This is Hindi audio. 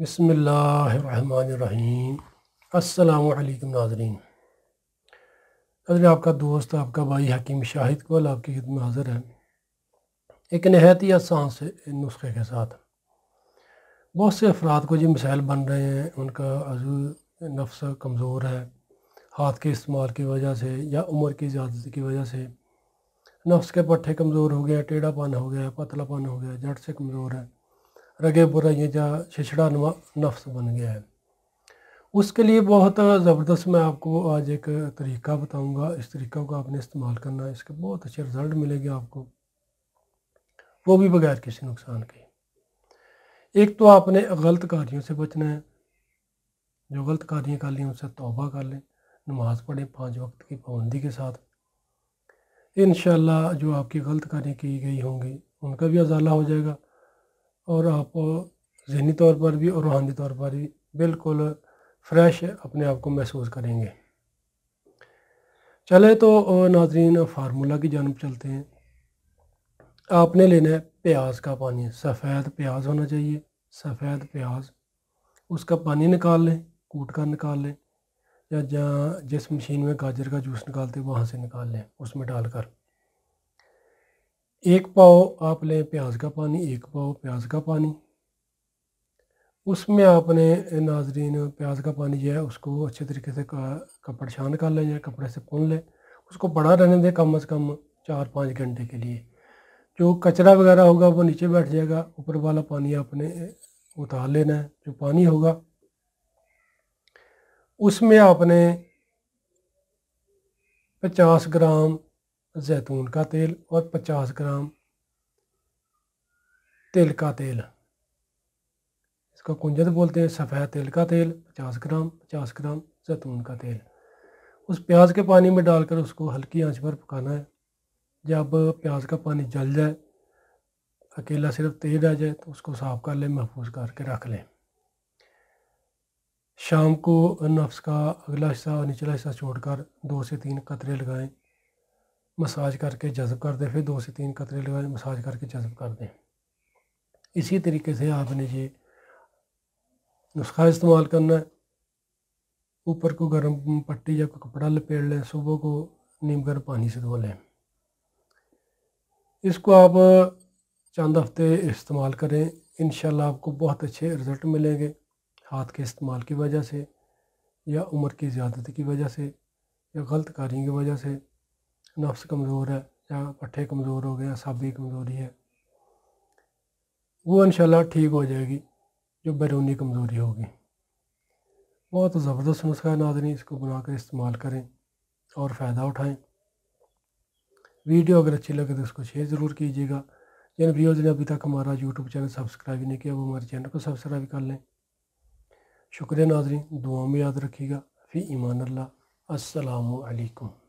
बसमीम अल्लाम नाजरीन अगर आपका दोस्त आपका भाई हकीम शाहिद कौल आपकी में हाजिर है एक नहायत ही आसान से नुस्खे के साथ बहुत से अफराद को जो मिसाइल बन रहे हैं उनका अजू नफ्स कमज़ोर है हाथ के इस्तेमाल की वजह से या उम्र की ज्यादा की वजह से नफ्स के पट्ठे कमज़ोर हो गए टेढ़ापन हो गया पतलापन हो गया जड़ से कमज़ोर है रगे बुराइयाँ जहाँ छिछड़ानुमा नफ्स बन गया है उसके लिए बहुत ज़बरदस्त मैं आपको आज एक तरीका बताऊंगा इस तरीक़ा को आपने इस्तेमाल करना है इसके बहुत अच्छे रिज़ल्ट मिलेंगे आपको वो भी बगैर किसी नुकसान के एक तो आपने गलत कार्यों से बचना है जो गलत कार्यों कर लें उनसे तोबा कर लें नमाज़ पढ़ें पाँच वक्त की पाबंदी के साथ इन जो आपकी गलत कार्य की गई होंगी उनका भी अजाला हो जाएगा और आप जहनी तौर पर भी और रूहानी तौर पर भी बिल्कुल फ्रेश अपने आप को महसूस करेंगे चले तो नाजरीन फार्मूला की जानब चलते हैं आपने लेना है प्याज का पानी सफ़ेद प्याज होना चाहिए सफ़ेद प्याज उसका पानी निकाल लें कूट कर निकाल लें या जहाँ जिस मशीन में गाजर का जूस निकालते हैं वहाँ से निकाल लें उसमें डालकर एक पाव आप लें प्याज का पानी एक पाव प्याज का पानी उसमें आपने नाजरीन प्याज का पानी जो है उसको अच्छे तरीके से कपड़ छान कर लें या कपड़े से पुन लें उसको बड़ा रहने दें कम अज़ कम चार पाँच घंटे के लिए जो कचरा वगैरह होगा वो नीचे बैठ जाएगा ऊपर वाला पानी आपने उतार लेना है जो पानी होगा उसमें आपने पचास ग्राम जैतून का तेल और 50 ग्राम तिल का तेल इसको कुंजत बोलते हैं सफ़ेद तिल का तेल 50 ग्राम 50 ग्राम जैतून का तेल उस प्याज के पानी में डालकर उसको हल्की आंच पर पकाना है जब प्याज का पानी जल जाए अकेला सिर्फ तेल रह जाए तो उसको साफ कर लें महफूज करके रख लें शाम को नफ्स का अगला हिस्सा और निचला हिस्सा छोड़कर दो से तीन कतरे लगाएं मसाज करके जज़ब कर दें फिर दो से तीन कतरे लगा मसाज करके जज़ब कर दें इसी तरीके से आपने ये नुस्खा इस्तेमाल करना है ऊपर को गर्म पट्टी या कपड़ा लपेट लें सुबह को नीम गर्म पानी से धो लें इसको आप चंद हफ्ते इस्तेमाल करें इन आपको बहुत अच्छे रिज़ल्ट मिलेंगे हाथ के इस्तेमाल की वजह से या उम्र की ज़्यादत की वजह से या गलत कार्य की वजह से नफ्स कमज़ोर है या पट्ठे कमज़ोर हो गए या साबी कमज़ोरी है वो इनशाला ठीक हो जाएगी जो बैरूनी कमज़ोरी होगी बहुत ज़बरदस्त नुस्खा है नादनी इसको बनाकर इस्तेमाल करें और फ़ायदा उठाएं वीडियो अगर अच्छी लगे तो उसको शेयर ज़रूर कीजिएगा जिन व्यूज़ ने अभी तक हमारा यूट्यूब चैनल सब्सक्राइब नहीं किया वो हमारे चैनल को सब्सक्राइब कर लें शुक्रिया नाजरी दुआ में याद रखिएगा फिर ईमान अल्लाह असलकम